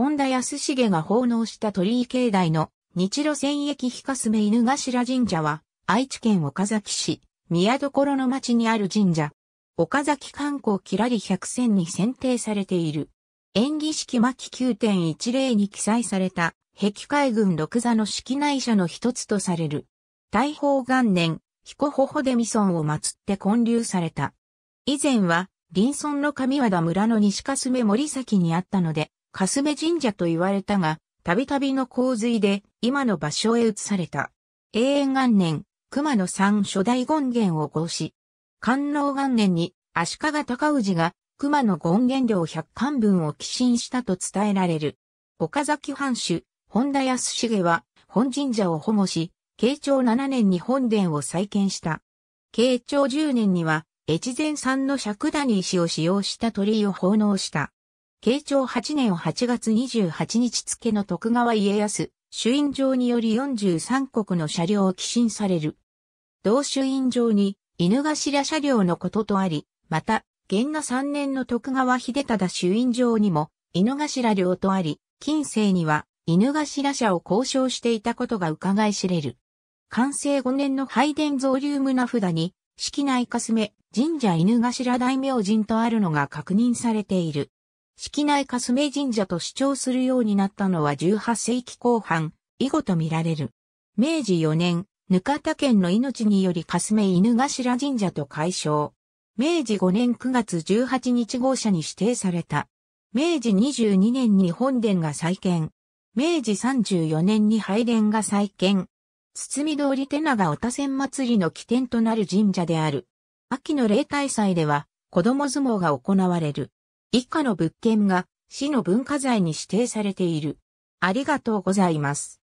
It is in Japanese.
本田康重が奉納した鳥居境内の日露戦役日かすめ犬頭神社は愛知県岡崎市宮所の町にある神社。岡崎観光キラリ百選に選定されている。演技式巻9.10に記載された壁海軍六座の式内社の一つとされる。大宝元年、彦ホホデミソンを祀って建立された。以前は、林村の上和田村の西かすめ森崎にあったので、かすめ神社と言われたが、たびたびの洪水で今の場所へ移された。永遠元年、熊野山初代権現を合し、観能元年に足利尊氏が熊野権現領百貫分を寄進したと伝えられる。岡崎藩主、本田康重は本神社を保護し、慶長七年に本殿を再建した。慶長十年には、越前山の尺谷石を使用した鳥居を奉納した。慶長8年8月28日付の徳川家康、朱印状により43国の車両を寄進される。同朱印状に犬頭車両のこととあり、また、元那3年の徳川秀忠朱印状にも犬頭領とあり、近世には犬頭車を交渉していたことが伺い知れる。完成5年の拝殿増流ム名札に、式内かすめ、神社犬頭大明神とあるのが確認されている。式内霞神社と主張するようになったのは18世紀後半、以後とみられる。明治4年、ぬかた県の命により霞犬頭神社と解消。明治5年9月18日号車に指定された。明治22年に本殿が再建。明治34年に拝殿が再建。堤通り手長おたせん祭りの起点となる神社である。秋の例大祭では、子供相撲が行われる。以下の物件が市の文化財に指定されている。ありがとうございます。